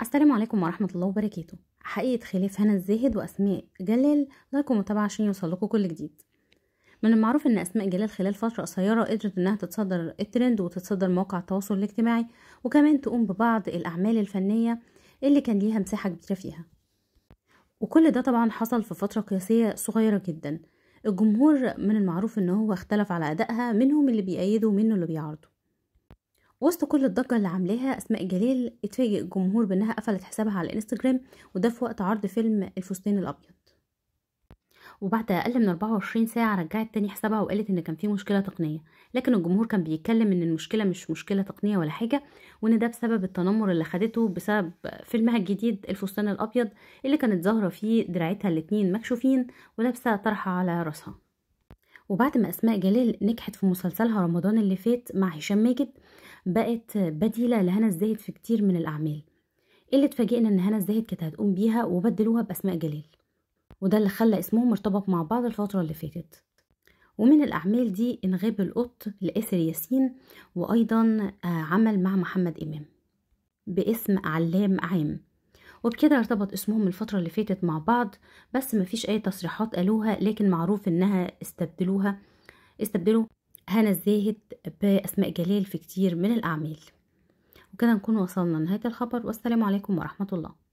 السلام عليكم ورحمة الله وبركاته حقيقة خلاف هنا الزاهد وأسماء جلال لايك ومتابعة عشان يوصلكوا كل جديد من المعروف ان اسماء جلال خلال فتره قصيره قدرت انها تتصدر الترند وتتصدر مواقع التواصل الاجتماعي وكمان تقوم ببعض الاعمال الفنيه اللي كان ليها مساحه كبيره فيها وكل ده طبعا حصل في فتره قياسيه صغيره جدا الجمهور من المعروف ان هو اختلف على ادائها منهم اللي بيأيده ومنه اللي بيعارضه وسط كل الضجة اللي عاملاها أسماء جليل اتفاجئ الجمهور بأنها قفلت حسابها على الانستجرام وده في وقت عرض فيلم الفستان الأبيض وبعد أقل من 24 ساعة رجعت تاني حسابها وقالت إن كان في مشكلة تقنية لكن الجمهور كان بيتكلم إن المشكلة مش مشكلة تقنية ولا حاجة وإن ده بسبب التنمر اللي خدته بسبب فيلمها الجديد الفستان الأبيض اللي كانت ظاهرة فيه دراعتها الاتنين مكشوفين ولابسة طرحة على راسها وبعد ما أسماء جلال نجحت في مسلسلها رمضان اللي فات مع هشام ماجد بقت بديلة لهنا الزاهد في كتير من الأعمال اللي اتفاجئنا إن هنا الزاهد كانت هتقوم بيها وبدلوها بأسماء جلال وده اللي خلى اسمهم مرتبط مع بعض الفترة اللي فاتت ومن الأعمال دي انغاب القط لآسر ياسين وأيضا آه، عمل مع محمد إمام باسم علام عام وبكده ارتبط اسمهم الفترة اللي فاتت مع بعض بس مفيش أي تصريحات قالوها لكن معروف إنها استبدلوها استبدلوا هنا الزاهد بأسماء جلال في كتير من الأعمال وكده نكون وصلنا لنهاية الخبر والسلام عليكم ورحمة الله